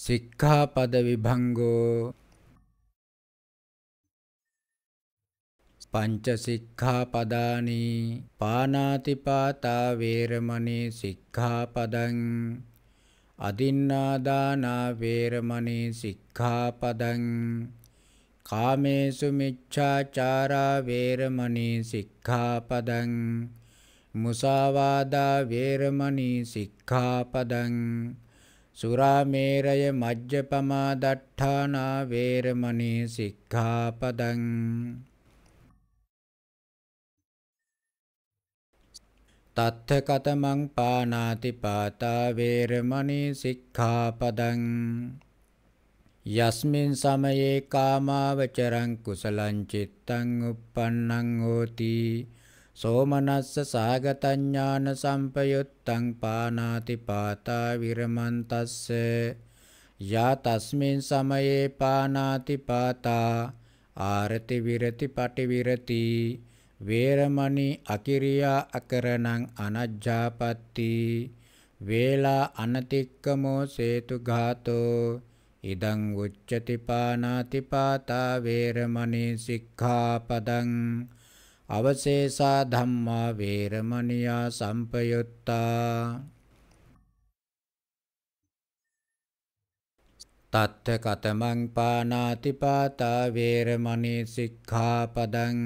සික්ඛාපද විභංගෝ පංච සික්ඛාපදානි පානාතිපාතා වේරමණී සික්ඛාපදං අදින්නාදානා වේරමණී සික්ඛාපදං කාමේසු මිච්ඡාචාරා වේරමණී සික්ඛාපදං මුසාවාදා වේරමණී සික්ඛාපදං සුරාමේරය මජ්ජපමා දට්ඨානා වේරමණී සික්ඛාපදං තත්ථ කතමං පානාති පාතා වේරමණී සික්ඛාපදං යස්මින් සමයේ කාමාවචරං කුසලං චිත්තං uppannං හෝති සෝමනස්ස සාගතඥාන සම්පයුත්තං පානාති පාතා විරමන්තස්ස යා තස්මින් සමයේ පානාති පාතා ආරති විරති පටි විරති වේරමණී අකිරියා අකරණං අනජ්ජාපත්ති වේලා අනතික්කමෝ සේතු ඝාතෝ ඉදං උච්චති පානාති පාතා වේරමණී සික්ඛාපදං අවශේෂා ධම්මා වේරමණියා සම්පයුත්තා තත්ත කතමං පානාති පාතා වේරමණී සික්ඛාපදං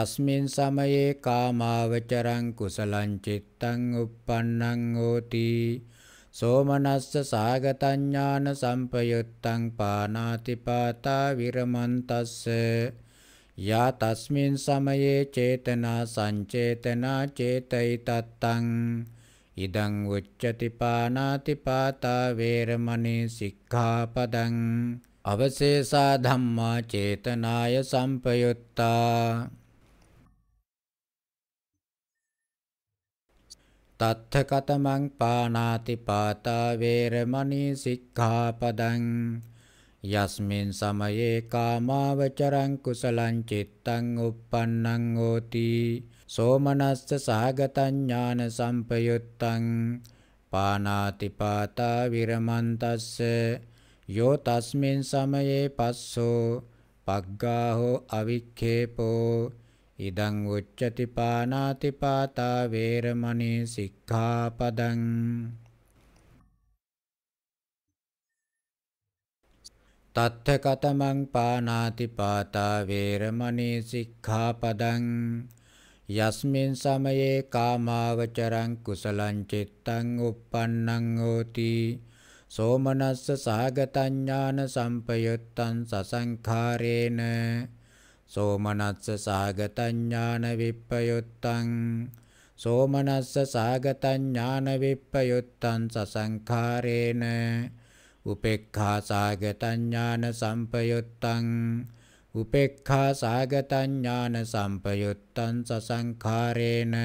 යස්මින් සමයේ කාමාවචරං කුසලං චිත්තං uppannං හෝති සෝමනස්ස සාගතඥාන සම්පයුත්තං පානාති පාතා විරමන්තස්ස යා තස්මින් සමයේ චේතනා සංචේතනා චේතයිතත්තං ඉදං උච්චති පානාති පාතා වේරමණී සික්ඛාපදං අවශේෂා ධම්මා චේතනාය සම්පයුත්තා තත්ථ කතමං පානාති පාතා වේරමණී සික්ඛාපදං යස්මින් සමයේ කාමාවචරං කුසලං චිත්තං uppannං හෝති සෝමනස්ස සහගතං ඥාන සම්පයුත්තං පානාති පාතා විරමන්තස්ස යෝ තස්මින් සමයේ පස්සෝ පග්ගාහෝ අවික්ඛේපෝ ඉදං උච්චති පානාති පාතා වේරමණී සික්ඛාපදං තත්ථකතමං පානාති පාතා වේරමණී සික්ඛාපදං යස්මින් සමයේ කාමාවචරං කුසලං චිත්තං uppannං හෝති සෝමනස්ස සහගතං ඥාන සම්පයුත්තං සසංඛාරේන සෝමනස්ස සාගතඥාන විප්පයුත්තං සෝමනස්ස සාගතඥාන විප්පයුත්තං සසංඛාරේන උපේක්ඛා සාගත ඥාන සම්පයුත්තං උපේක්ඛා සාගත ඥාන සම්පයුත්තං සසංඛාරේන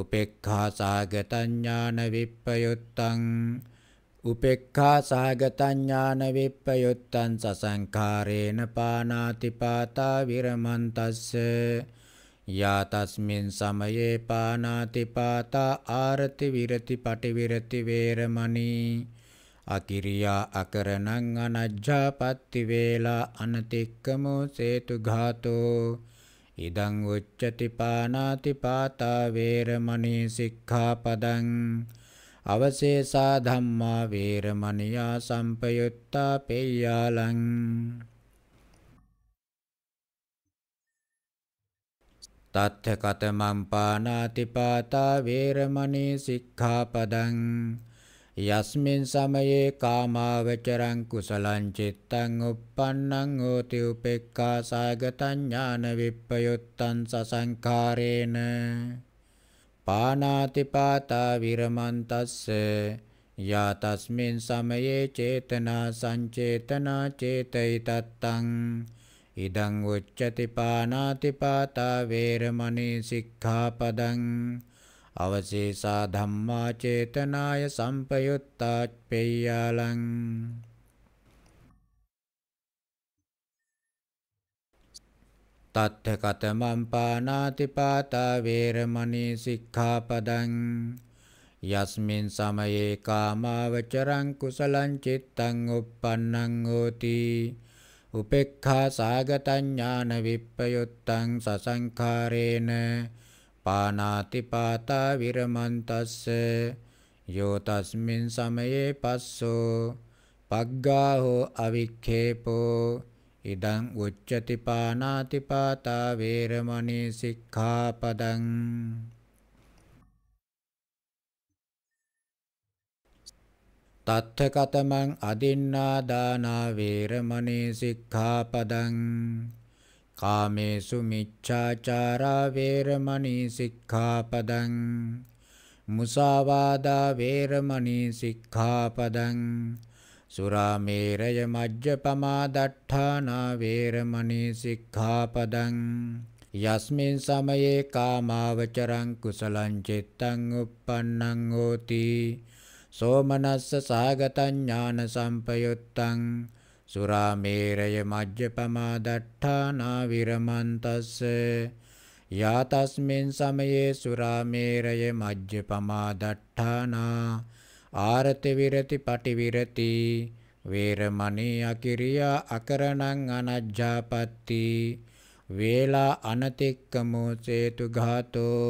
උපේක්ඛා සාගත ඥාන විප්පයුත්තං උපේක්ඛා සාගත ඥාන විප්පයුත්තං සසංඛාරේන පානාති පාතා විරමන්තස්ස යා තස්මින් සමයේ පානාති පාතා ආරති විරති පටිවිරති වේරමණී අකිරියා අකරණං අනජ්ජාපත්ති වේලා අනතික්කමෝ සේතු ඝාතෝ ඉදං උච්චති පානාති පාතා වේරමණී සික්ඛාපදං අවශේෂා ධම්මා වේරමණියා සම්පයුත්තා පෙය්‍යාලං තත්ථ කතමං පානාති පාතා වේරමණී සික්ඛාපදං යස්මින් සමයේ කාමාවචරං කුසලං චිත්තං uppannං හෝති උපේක්ඛා සාගතං ඥාන විප්පයුත්තං සසංඛාරේන පානාති පාතා විරමන්තස්ස යා තස්මින් සමයේ චේතනා සංචේතනා චේතයිතත්තං ඉදං උච්චති පානාති පාතා වේරමණී සික්ඛාපදං අවශේෂා ධම්මා චේතනාය සම්පයුත්තාච්පෙය්‍යාලං තත්ථ කතමම් පානාති පාතා වේරමණී සික්ඛාපදං යස්මින් සමයේ කාමාවචරං කුසලං චිත්තං uppannං හෝති උපේක්ඛා සාගත ඥාන විප්පයුත්තං සසංඛාරේන පානාති පාතා විරමන්තස්ස යෝ තස්මින් සමයේ පස්සෝ පග්ගා හෝ අවික්ඛේපෝ ඉදං උච්චති පානාති පාතා වේරමණී සික්ඛාපදං තත්ථ කතමං අදින්නා දානා වේරමණී සික්ඛාපදං කාමේසු මිච්ඡාචාරා වේරමණී සික්ඛාපදං මුසාවාදා වේරමණී සික්ඛාපදං සුරාමේරය මජ්ජපමා දට්ඨානා වේරමණී සික්ඛාපදං යස්මින් සමයේ කාමාවචරං කුසලං චිත්තං uppannං හෝති සෝමනස්ස සාගතඥාන සම්පයුත්තං සුරාමේරය මජ්ජපමා දට්ඨානා විරමන්තස්ස යාතස්මින් සමයේ සුරාමේරය මජ්ජපමා දට්ඨානා ආරති විරති පටිවිරති වේරමණී අකිරියා අකරණං අනජ්ජාපත්ති වේලා අනතික්කමෝ සේතු ඝාතෝ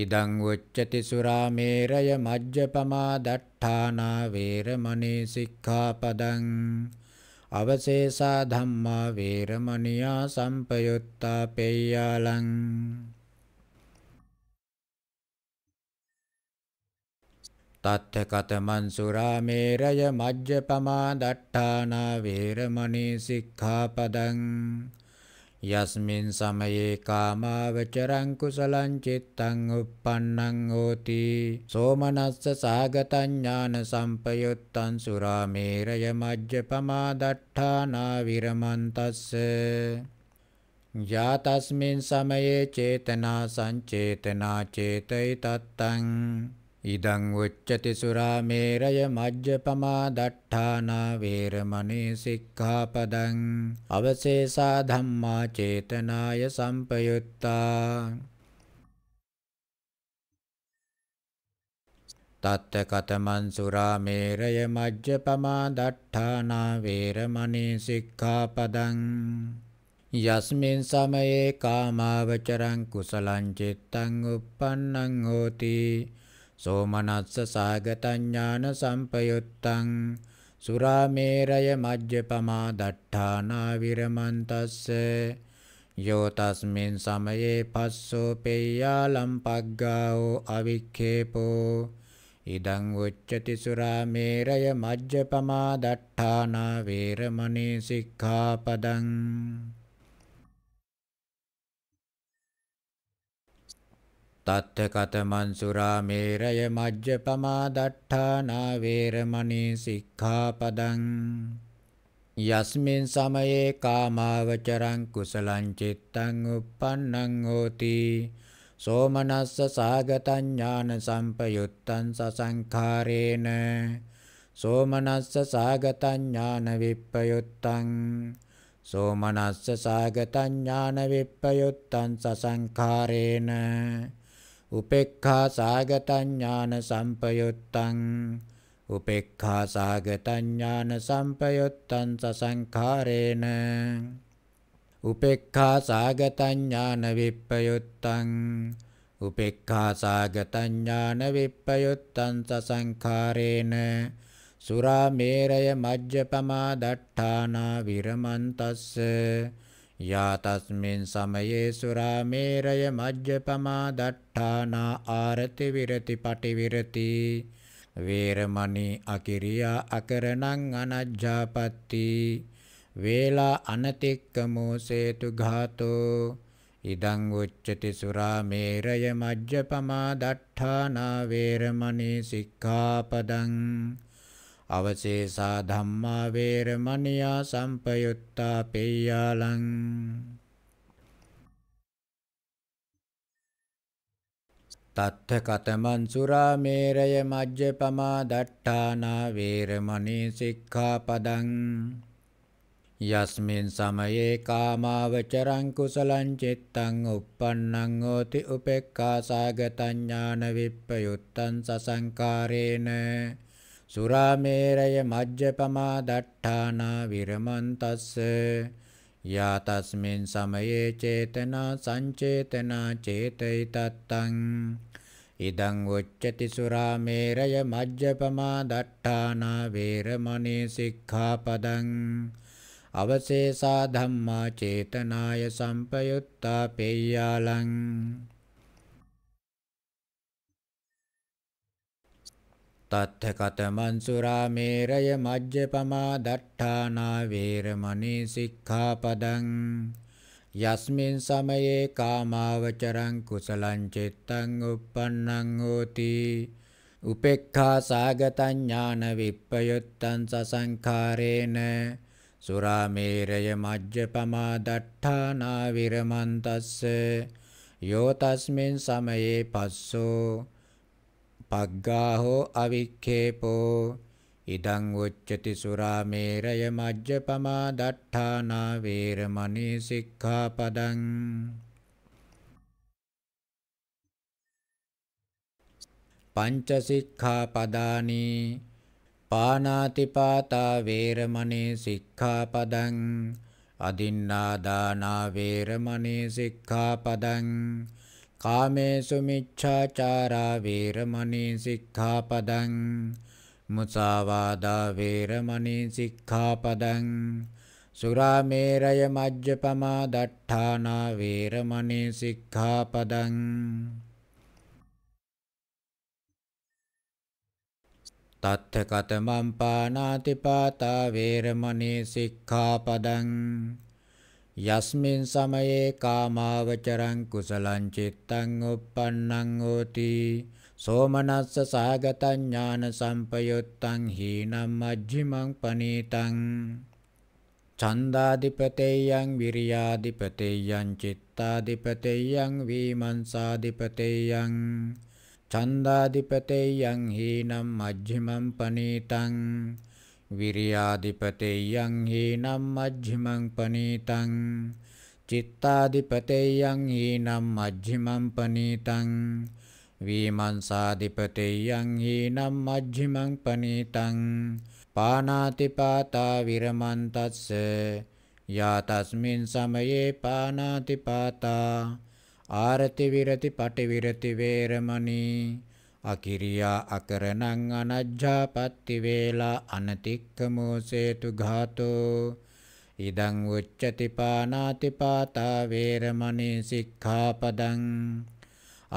ඉදං උච්චති සුරාමේරය මජ්ජපමා දට්ඨානා වේරමණී සික්ඛාපදං අවශේෂා ධම්මා වේරමණියා සම්පයුත්තා පෙය්‍යාලං තත්ථකතමන් සුරාමේරය මජ්ජපමා දට්ඨානා වේරමණී සික්ඛාපදං යස්මින් සමයේ කාමාවචරං කුසලං චිත්තං uppannං හෝති සෝමනස්ස සාගතං ඥාන සම්පයුත්තං සුරාමේරය මජ්ජපමා දට්ඨානා විරමන්තස්ස යාතස්මින් සමයේ චේතනා සංචේතනා චේතයි තත්තං ඉදං උච්චති සුරාමේරය මජ්ජපමා දට්ඨානා වේරමණී සික්ඛාපදං අවශේෂා ධම්මා චේතනාය සම්පයුත්තා තත්ත කතමන් සුරාමේරය මජ්ජපමා දට්ඨානා වේරමණී සික්ඛාපදං යස්මින් සමයේ කාමාවචරං කුසලං චිත්තං uppannං හෝති සෝමනස්ස සාගතඥාන සම්පයුත්තං සුරාමේරය මජ්ජපමා දට්ඨානා විරමන්තස්ස යෝ තස්මින් සමයේ පස්සෝ පෙය්‍යාලම් පග්ගාෝ අවික්ඛේපෝ ඉදං උච්චති සුරාමේරය මජ්ජපමා දට්ඨානා වේරමණී සික්ඛාපදං තත්තකතමන් සුරා මේරය මජ්ජපමා දට්ඨානා වේරමණී සික්ඛාපදං යස්මින් සමයේ කාමාවචරං කුසලං චිත්තං uppannං හෝති සෝමනස්ස සාගතං ඥාන සම්පයුත්තං සසංඛාරේන සෝමනස්ස සාගතං ඥාන විප්පයුත්තං සෝමනස්ස සාගතං ඥාන විප්පයුත්තං සසංඛාරේන උපේක්ඛා සාගතඥාන සම්පයුත්තං උපේක්ඛා සාගතඥාන සම්පයුත්තං සසංඛාරේන උපේක්ඛා සාගතඥාන විප්පයුත්තං උපේක්ඛා සාගතඥාන විප්පයුත්තං සසංඛාරේන සුරාමේරය මජ්ජපමා දට්ඨානා විරමන්තස්ස යාතස්මින් සමයේ සුරාමේරය මජ්ජපමා දට්ඨානා ආරති විරති පටි විරති වේරමණී අකිරියා අකරණං අනජ්ජාපත්ති වේලා අනතික්කමෝ සේතු ඝාතෝ ඉදං උච්චති සුරාමේරය මජ්ජපමා දට්ඨානා වේරමණී සික්ඛාපදං අවශේෂා ධම්මා වේරමණියා සම්පයුත්තා පෙය්‍යාලං තත්ථ කතමන් සුරාමේරය මජ්ජපමා දට්ඨානා වේරමණී සික්ඛාපදං යස්මින් සමයේ කාමාවචරං කුසලං චිත්තං uppannං හෝති උපේක්ඛාසගතඥාන විප්පයුත්තං සසංකාරේන සුරාමේරය මජ්ජපමා දට්ඨානා විරමන්තස්ස යා තස්මින් සමයේ චේතනා සංචේතනා චේතයිතත්තං ඉදං උච්චති සුරාමේරය මජ්ජපමා දට්ඨානා වේරමණී සික්ඛාපදං අවශේෂා ධම්මා චේතනාය සම්පයුත්තා පෙය්‍යාලං තත්ථ කතමන් සුරාමේරය මජ්ජපමා දට්ඨානා වේරමණී සික්ඛාපදං යස්මින් සමයේ කාමාවචරං කුසලං චිත්තං uppannං හෝති උපේක්ඛා සාගතං ඥාන විප්පයුත්තං සසංඛාරේන සුරාමේරය මජ්ජපමා දට්ඨානා විරමන්තස්ස යෝ තස්මින් සමයේ පස්සෝ පග්ගාහෝ අවික්ඛේපෝ ඉදං උච්චති සුරාමේරය මජ්ජපමා දට්ඨානා වේරමණී සික්ඛාපදං පංච සික්ඛාපදානි පානාතිපාතා වේරමණී සික්ඛාපදං අදින්නාදානා වේරමණී සික්ඛාපදං කාමේසු මිච්ඡාචාරා වේරමණී සික්ඛාපදං මුසාවාදා වේරමණී සික්ඛාපදං සුරාමේරය මජ්ජපමා දට්ඨානා වේරමණී සික්ඛාපදං තත්ථ කතමම් පානාති පාතා වේරමණී සික්ඛාපදං යස්මින් සමයේ කාමාවචරං කුසලං චිත්තං uppannං හෝති සෝමනස්ස සහගතං ඥාන සම්පයුත්තං හීනම් මජ්ක්‍ධිමං පනීතං ඡන්දාදිපතේයං විරියාදිපතේයං චිත්තාදිපතේයං වීමංසාදිපතේයං ඡන්දාදිපතේයං හීනම් මජ්ක්‍ධිමං පනීතං वीर्याधिपतेऽयं हीनं मध्यमं पनीतं चित्ताधिपतेयं हीनं मध्यमं पनीतं वीमांसाधिपतेऽयं हीनं मध्यमं पनीतं पानातिपाता विरमन्तस्य या तस्मिन् समये पानातिपाता आरतिविरतिपटिविरतिवेरमणि वीरमणि අකිරියා අකරණං අනජ්ජාපත්ති වේලා අනතික්කමෝසේතු ඝාතෝ ඉදං උච්චති පානාති පාතා වේරමණී සික්ඛාපදං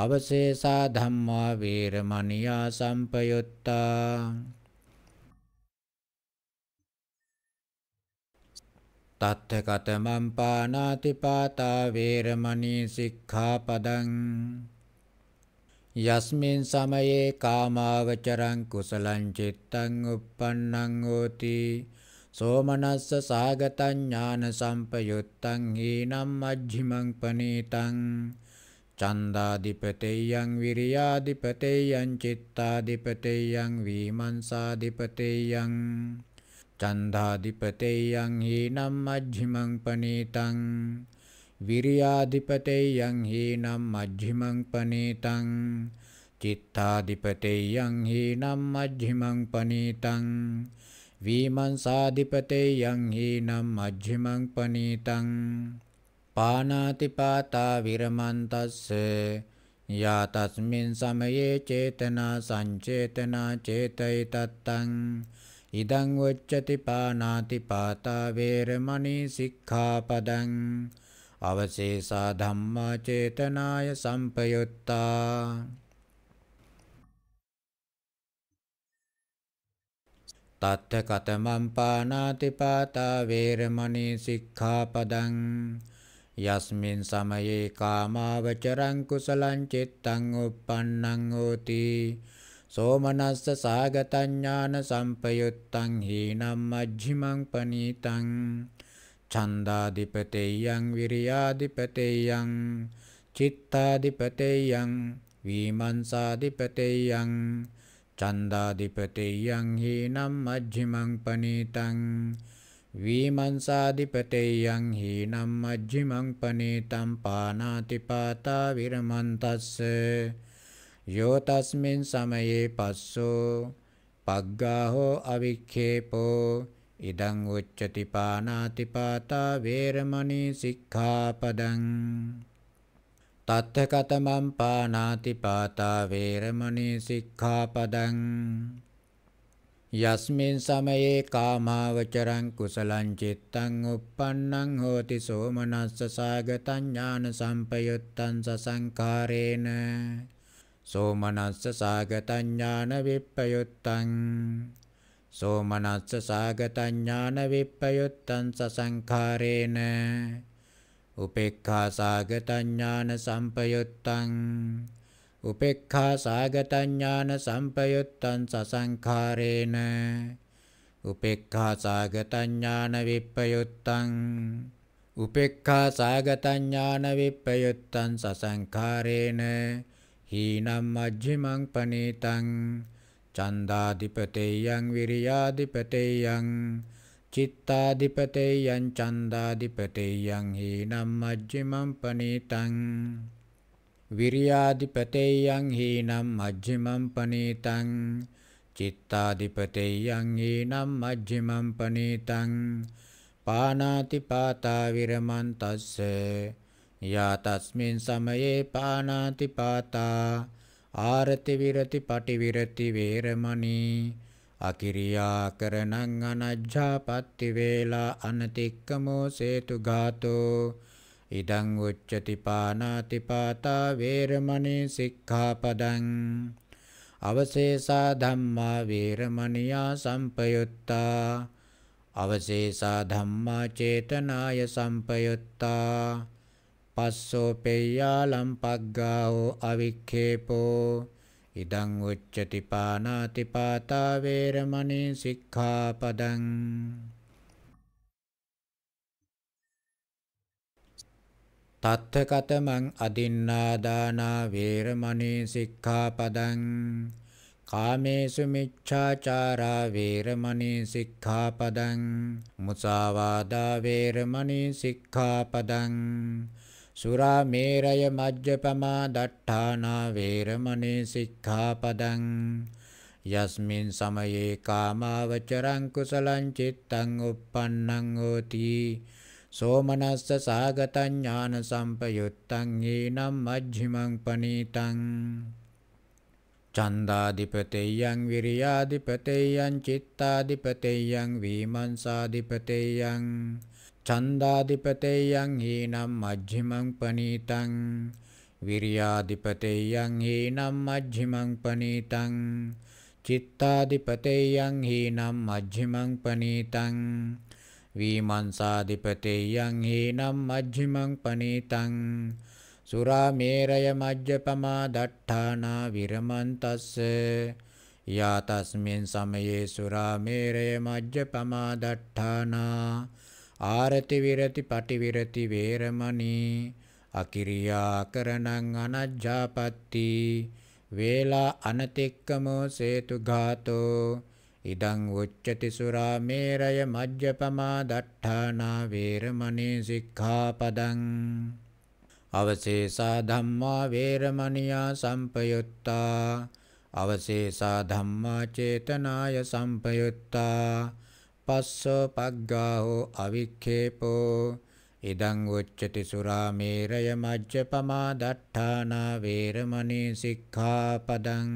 අවශේෂා ධම්මා වේරමණියා සම්පයුත්තා තත්ථ කතමම් පානාති පාතා වේරමණී සික්ඛාපදං යස්මින් සමයේ කාමාවචරං කුසලං චිත්තං uppannං හෝති සෝමනස්ස සාගතං ඥාන සම්පයුත්තං හීනම් මජ්ක්‍ධිමං පනීතං චන්දාදිපතේයං විරියාදිපතේයං චිත්තාදිපතේයං වීමංසාදිපතේයං චන්දාදිපතේයං හීනම් මජ්ක්‍ධිමං පනීතං විරියාධිපතෙයං හීනම් මජ්ජිමං පනීතං චිත්තාධිපතෙයං හීනම් මජ්ජිමං පනීතං වීමංසාධිපතෙයං හීනම් මජ්ජිමං පනීතං පානාතිපාතා විරමන්තස්ස යා තස්මින් සමයේ චේතනා සංචේතනා චේතයි තත්තං ඉදං උච්චති පානාති පාතා වේරමණී සික්ඛාපදං අවශේෂා ධම්මා චේතනාය සම්පයුත්තා තත්ත කතමම් පානාති පාතා වේරමණී සික්ඛාපදං යස්මින් සමයේ කාමාවචරං කුසලං චිත්තං uppannං හෝති සෝමනස්ස සාගතඥාන සම්පයුත්තං හීනම් මජ්ක්‍ධිමං පනීතං ඡන්දාදිපතේයං විරියාදිපතේයං චිත්තාදිපතේයං විමංසාදිපතේයං ඡන්දාදිපතේයං හීනම් මජ්ක්‍ධිමං පනීතං විමංසාදිපතේයං හීනම් මජ්ක්‍ධිමං පනීතං පානාතිපාතා විරමන්තස්ස යෝ තස්මින් සමයේ පස්සෝ පග්ගාහෝ අවික්ඛේපෝ ඉදං උච්චති පානාති පාතා වේරමණී සික්ඛාපදං තත්ත කතමං පානාති පාතා වේරමණී සික්ඛාපදං යස්මින් සමයේ කාමාවචරං කුසලං චිත්තං uppannං හෝති සෝමනස්ස සාගතං ඥාන සම්පයුත්තං සසංකාරේන සෝමනස්ස සාගතං ඥාන විප්පයුත්තං සෝමනස්ස සාගතඥාන විප්පයුත්තං සසංඛාරේන උපේක්ඛා සාගතඥාන සම්පයුත්තං උපේක්ඛා සාගතඥාන සම්පයුත්තං සසංඛාරේන උපේක්ඛා සාගතඥාන විප්පයුත්තං උපේක්ඛා සාගතඥාන විප්පයුත්තං සසංඛාරේන හීනම් මජ්ජිමං පනීතං චන්දාධිපතේයං විරියාධිපතේයං චිත්තාධිපතේයං චන්දාධිපතේයං හීනම් මජ්ජිමං පනීතං විරියාධිපතේයං හීනම් මජ්ජිමං පනීතං චිත්තාධිපතේයං හීනම් මජ්ජිමං පනීතං පානාති පාතා විරමන් තස්ස යා තස්මින් සමයේ පානාති පාතා ආරති විරති පටි විරති වේරමණී අකිරියා කරණං අනජ්ජාපත්ති වේලා අනතික්කමෝ සේතු ගාතෝ ඉදං උච්චති පානාති පාතා වේරමණී සික්ඛාපදං අවශේෂා ධම්මා වේරමණියා සම්පයුත්තා අවශේෂා ධම්මා චේතනාය සම්පයුත්තා පස්සෝ පෙය්‍යාලම් පග්ගාෝ අවික්ඛේපෝ ඉදං උච්චති පානාති පාතා වේරමණී සික්ඛාපදං තත්ථකතමං අදින්නාදානා වේරමණී සික්ඛාපදං කාමේසු මිච්ඡාචාරා වේරමණී සික්ඛාපදං මුසාවාදා වේරමණී සික්ඛාපදං සුරා මේරය මජ්ජපමා දට්ඨානා වේරමණී සික්ඛාපදං යස්මින් සමයේ කාමාවචරං කුසලං චිත්තං uppannං හෝති සෝමනස්ස සාගතං ඥාන සම්පයුත්තං ඊනම් මජ්ක්‍ධිමං පනීතං චන්දාදිපතේයං විරියාදිපතේයං චිත්තාදිපතේයං වීමංසාදිපතේයං චන්දාධිපතේයන් හීනම් මජ්ජිමං පනීතං විරියාධිපතේයන් හීනම් මජ්ජිමං පනීතං චිත්තාධිපතේයන් හීනම් මජ්ජිමං පනීතං වීමංසාධිපතේයන් හීනම් මජ්ජිමං පනීතං සුරාමේරය මජ්ජපමා දට්ඨානා විරමන්තස්ස යා තස්මින් සමයේ සුරාමේරය මජ්ජපමා දට්ඨානා ආරති විරති පටි විරති වේරමණී අකිරියා කරණං අනජ්ජාපත්ති වේලා අනතික්කමෝ සේතු ඝාතෝ ඉදං උච්චති සුරා මේරය මජ්ජපමා දට්ඨානා වේරමණී සික්ඛාපදං අවශේෂා ධම්මා වේරමණියා සම්පයුත්තා අවශේෂා ධම්මා චේතනාය සම්පයුත්තා පස්සෝ පග්ගාහෝ අවික්ඛේපෝ ඉදං උච්චති සුරාමේරය මජ්ජපමා දට්ඨානා වේරමණී සික්ඛාපදං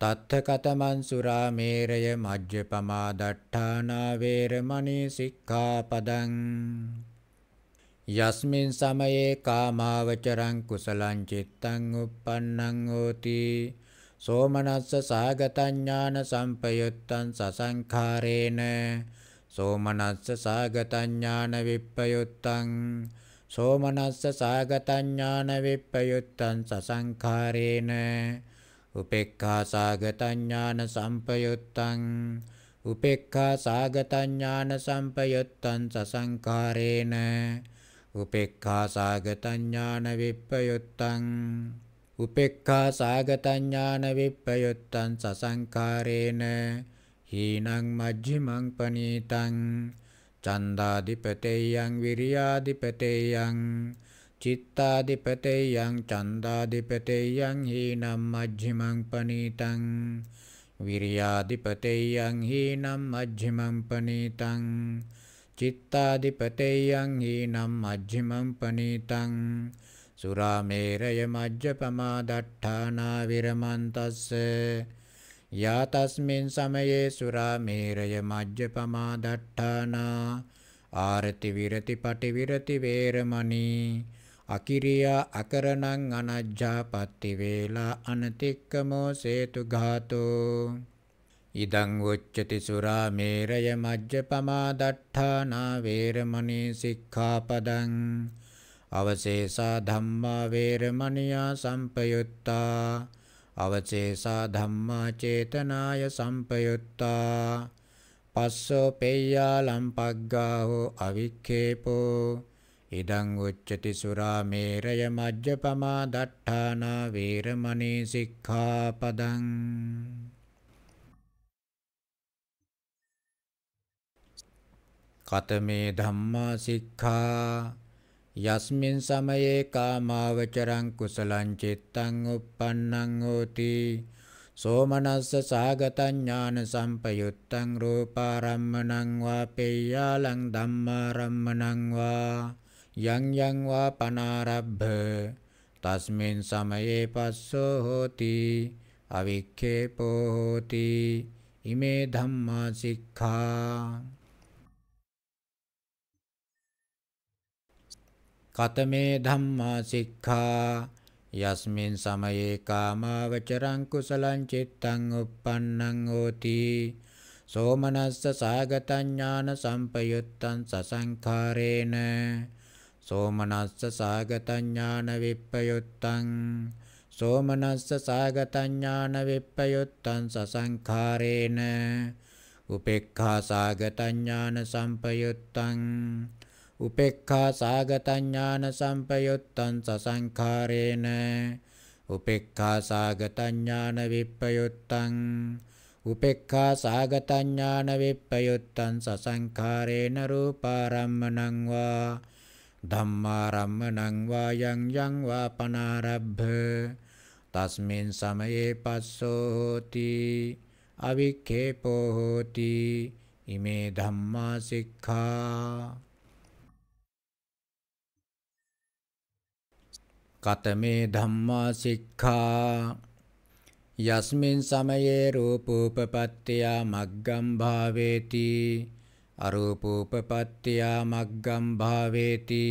තත්ථ කතමන් සුරාමේරය මජ්ජපමා දට්ඨානා වේරමණී සික්ඛාපදං යස්මින් සමයේ කාමාවචරං කුසලං චිත්තං uppannං හෝති සෝමනස්ස සාගතඥාන සම්පයුත්තං සසංඛාරේන සෝමනස්ස සාගතඥාන විප්පයුත්තං සෝමනස්ස සාගතඥාන විප්පයුත්තං සසංඛාරේන උපේක්ඛා සාගතඥාන සම්පයුත්තං උපේක්ඛා සාගතඥාන සම්පයුත්තං සසංඛාරේන උපේක්ඛා සාගතඥාන විප්පයුත්තං උපේක්ඛා සාගතඥාන විප්පයුත්තං සසංකාරේන හීනං මජ්ජිමං පනීතං චන්දාදිපතේයං විරියාදිපතේයං චිත්තාදිපතේයං චන්දාදිපතේයං හීනං මජ්ජිමං පනීතං විරියාදිපතේයං හීනං මජ්ජිමං පනීතං චිත්තාදිපතේයං හීනම් මජ්ජිමං පනීතං සුරාමේරය මජ්ජපමා දට්ඨානා විරමන්තස්ස යාතස්මින් සමයේ සුරාමේරය මජ්ජපමා දට්ඨානා ආරති විරති පටි විරති වේරමණී අකිරියා අකරණං අනජ්ජාපත්ති වේලා අනතික්කමෝ සේතුඝාතෝ ඉදං උච්චති සුරා මේරය මජ්ජපමා දට්ඨානා වේරමණී සික්ඛාපදං අවශේෂා ධම්මා වේරමණියා සම්පයුත්තා අවශේෂා ධම්මා චේතනාය සම්පයුත්තා පස්සෝ පෙය්‍යා ලම්පග්ගා හෝ අවික්ඛේපෝ ඉදං උච්චති සුරා මේරය මජ්ජපමා දට්ඨානා වේරමණී සික්ඛාපදං කතමේ ධම්මා සික්ඛා යස්මින් සමයේ කාමාවචරං කුසලං චිත්තං uppannං හෝති සෝමනස්ස සාගතං ඥාන සම්පයුත්තං රූපාරම්මණං වා පේයාලං ධම්මාරම්මණං වා යං යං වා පනාරබ්බ තස්මින් සමයේ පස්සෝ හෝති අවික්ඛේපෝ හෝති ඉමේ ධම්මා සික්ඛා කතමේ ධම්මා සික්ඛා යස්මින් සමයේ කාමාවචරං කුසලං චිත්තං uppannං හෝති සෝමනස්ස සාගතං ඥාන සම්පයුත්තං සසංඛාරේන සෝමනස්ස සාගතං ඥාන විප්පයුත්තං සෝමනස්ස සාගතං ඥාන විප්පයුත්තං සසංඛාරේන උපේක්ඛා සාගතඥාන සම්පයුත්තං උපේක්ඛා සාගතඥාන සම්පයුත්තං සසංඛාරේන උපේක්ඛා සාගතඥාන විප්පයුත්තං උපේක්ඛා සාගතඥාන විප්පයුත්තං සසංඛාරේන රූපාරම්මණං වා ධම්මාරම්මණං වා යං යං වා පනාරබ්බ තස්මින් සමයේ පස්සෝ හෝති අවික්ඛේපෝ හෝති ඉමේ ධම්මා සික්ඛා කතමේ ධම්මා සික්ඛා යස්මින් සමයේ රූපූපපත්තියා මග්ගම් භාවේති අරූපූපපත්තියා මග්ගම් භාවේති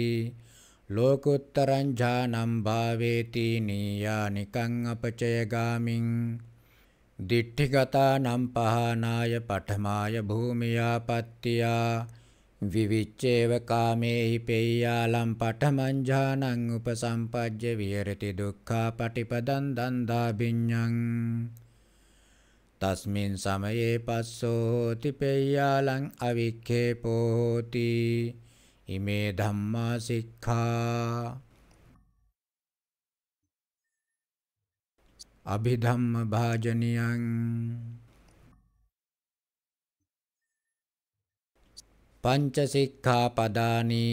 ලෝකුත්තරං ඥානම් භාවේති නීයා නිකං අපචයගාමින් දිට්ඨිගතා නම් පහනාය පඨමාය භූමියාපත්තියා විවිච්චේව කාමේහි පෙය්‍යාලම් පඨමංජානං උපසම්පජ්ජ විහෙරති දුක්ඛා පටිපදං දන්දා බිඤ්ඤං තස්මින් සමයේ පස්සෝති පෙය්‍යාලං අවික්ඛේපෝති ඉමේ ධම්මා සික්ඛා අභිධම්ම භාජනියං පංචසික්ඛාපදානි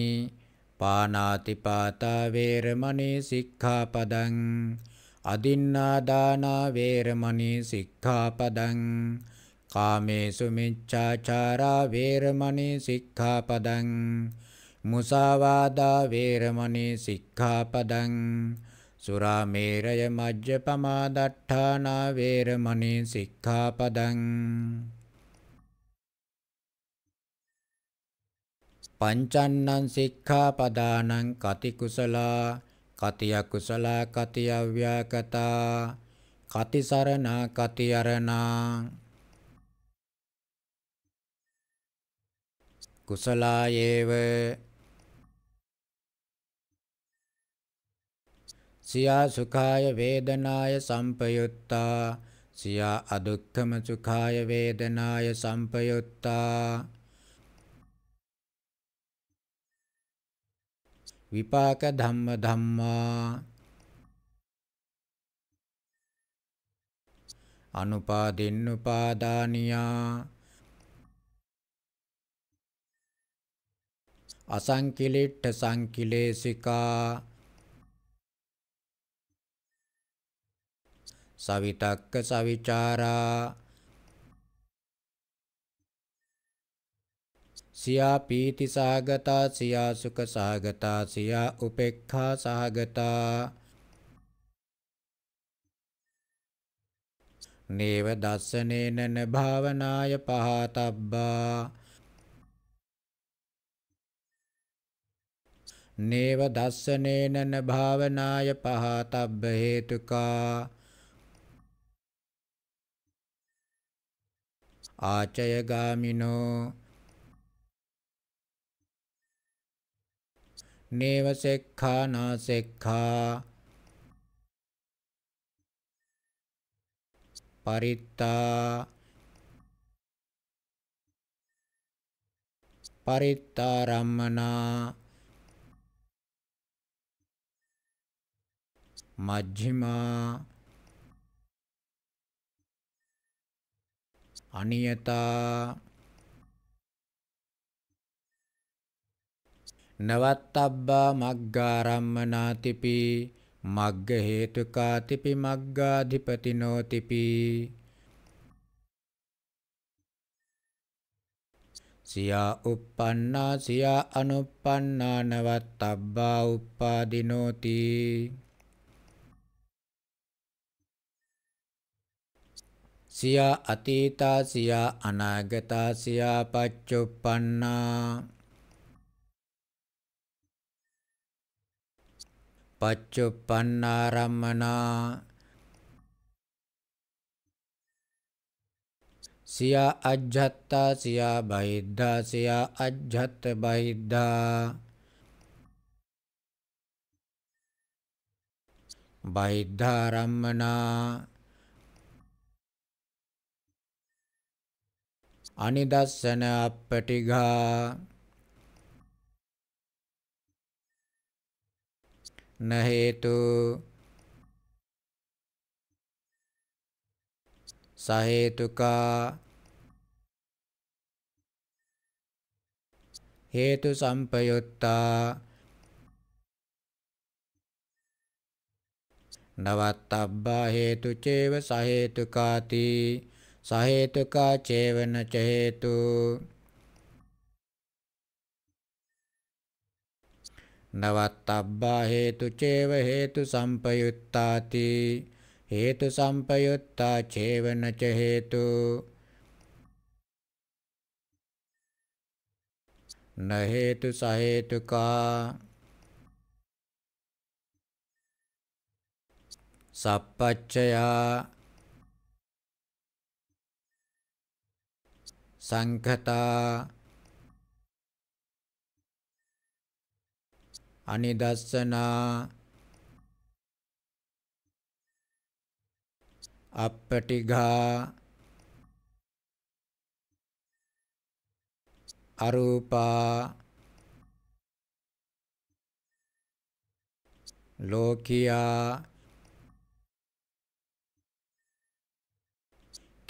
පානාතිපාතා වේරමණී සික්ඛාපදං අදින්නාදානා වේරමණී සික්ඛාපදං කාමේසු මිච්ඡාචාරා වේරමණී සික්ඛාපදං මුසාවාදා වේරමණී සික්ඛාපදං සුරාමේරය මජ්ජපමා දට්ඨානා වේරමණී සික්ඛාපදං පංචන්නං සික්ඛාපදානං කති කුසලා කති අකුසලා කති අව්‍යාකතා කති සරණා කති අරණා කුසලායේව සියා සුඛාය වේදනාය සම්පයුත්තා සියා අදුක්ඛම සුඛාය වේදනාය සම්පයුත්තා විපාක ධම්ම ධම්මා අනුපාදින්නුපාදානියා අසංකිලිට්ඨ සංකිලේසිකා සවිතක්ක සවිචාරා සියා පීති සාගතා සියා සුඛ සාගතා සියා උපේක්ඛා සාගතා නේව දස්සනේනන භාවනාය පහතබ්බා නේව දස්සනේනන භාවනාය පහතබ්බ හේතුකා ආචයගාමිනෝ නේව සෙක්ඛා නා සෙක්ඛා පරිත්තා පරිත්තා රම්මනා මජ්ජිමා අනියතා නවත්තබ්බා මග්ගාරම්මනාතිපි මග්ග හේතුකාතිපි මග්ගාධිපතිනෝතිපි සියා uppannā සියා anuppannā නවත්තබ්බා uppādinoti සියා අතීතා සියා අනාගතා සියා පච්චුප්පන්නා පච්චුප්පන්නාරම්මනා සියා අජ්ජත්තා සියා බහිද්ධා සියා අජ්ජත් බහිද්ධා බහිද්ධාරම්මනා අනිදස්සන අපටිගා න හේතු සහේතුකා හේතු සම්පයුත්තා නවත්තබ්බා හේතු චේව සහේතුකාති සහේතුකා චේවන ච හේතු නවත් අබ්බා හේතු චේව හේතු සම්පයුත්තාති හේතු සම්පයුත්තා චේවනච හේතු න හේතු සහේතුකා සප්පච්චයා සංඝතා අනිදස්සනා අපටිඝා අරූපා ලෝකියා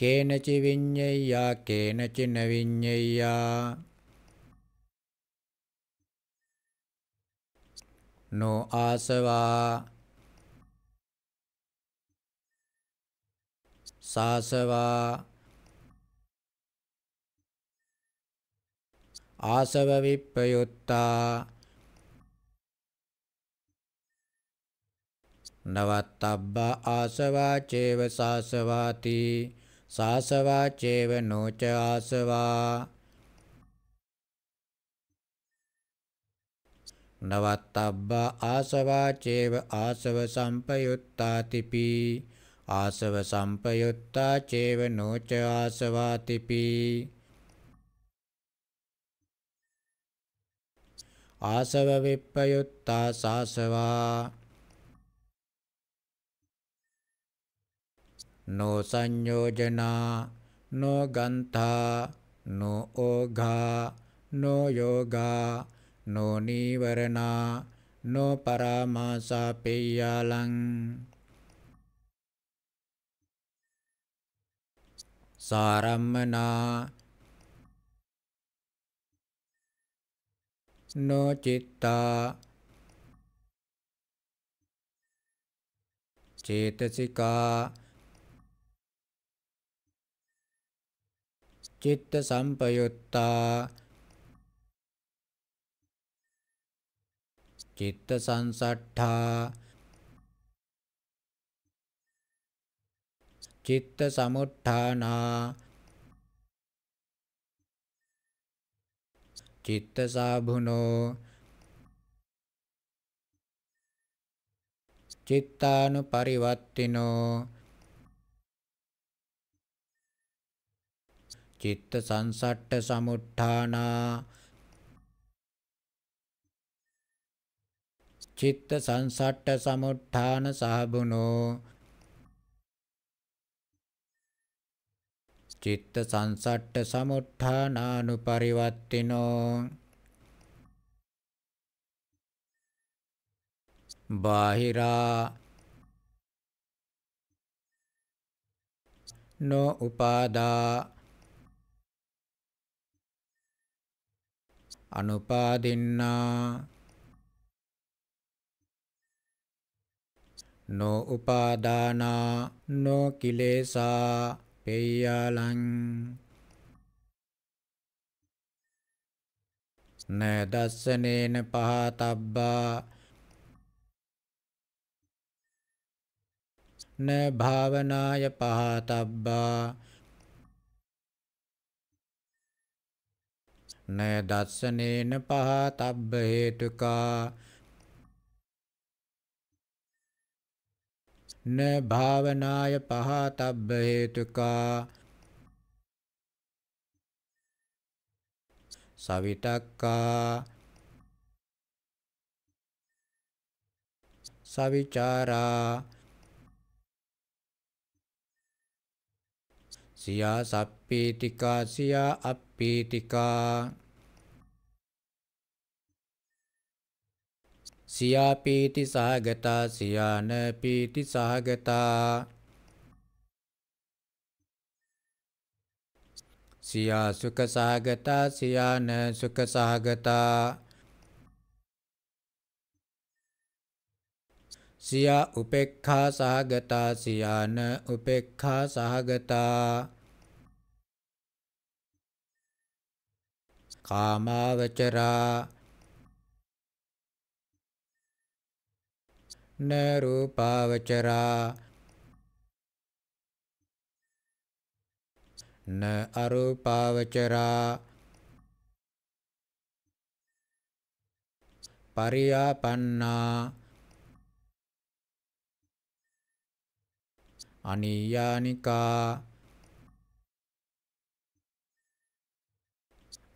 කේනචි විඤ්ඤයා කේනචි නවිඤ්ඤයා නො ආසවා සාසවා ආසව විප්පයුත්තා නවත්තබ්බ ආසවා චේව සාසවාති සාසවා චේව නොච ආසවා නවත්තබ්බා ආසවා චේව ආසව සම්පයුත්තාතිපි ආසව සම්පයුත්තා චේව නෝච ආසවාතිපි ආසව විප්පයුත්තා සාසවා නෝ සංයෝජනා නෝ ගන්ථා නෝ ඕඝා නෝ යෝගා no nivarana no paramasa peyyalang sārammana no citta cetasika citta sampayutta චිත්ත සංසට්ඨා චිත්ත සමුට්ඨානා චිත්ත සාභුනෝ චිත්තානු පරිවත්තිනෝ චිත්ත සංසට්ඨ සමුට්ඨානා චිත්ත සංසට්ඨ සමුට්ඨාන සහබුනෝ චිත්ත සංසට්ඨ සමුට්ඨානානුපරිවත්තිනෝ බාහිරා නො උපාදා අනුපාදින්නා නෝ උපාදානා නෝ කිලේසා පෙය්‍යාලං නදස්සනේන පහතබ්බා න භාවනාය පහතබ්බා න දස්සනේන පහතබ්බ හේතුකා න භාවනාය පහතබ්බ හේතුකා සවිතක්කා සවිචාරා සියා සප්පීතිකා සියා අප්පීතිකා සියා පීති සහගතා සියාන පීති සහගතා සියා සුඛ සහගතා සියාන සුඛ සහගතා සියා උපේක්ඛා සහගතා සියාන උපේක්ඛා සහගතා කාමාවචරා න රූපාවචරා න අරූපාවචරා පරියාපන්නා අනියානිකා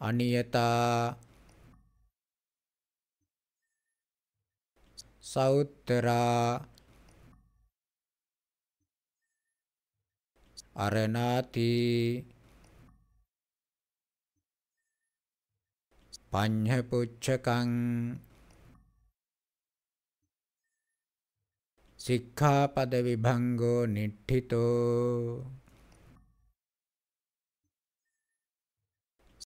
අනියතා සෞත්තරා අරණාති පඤ්ඤ පුච්ඡකං සික්ඛාපද විභංගෝ නිට්ඨිතෝ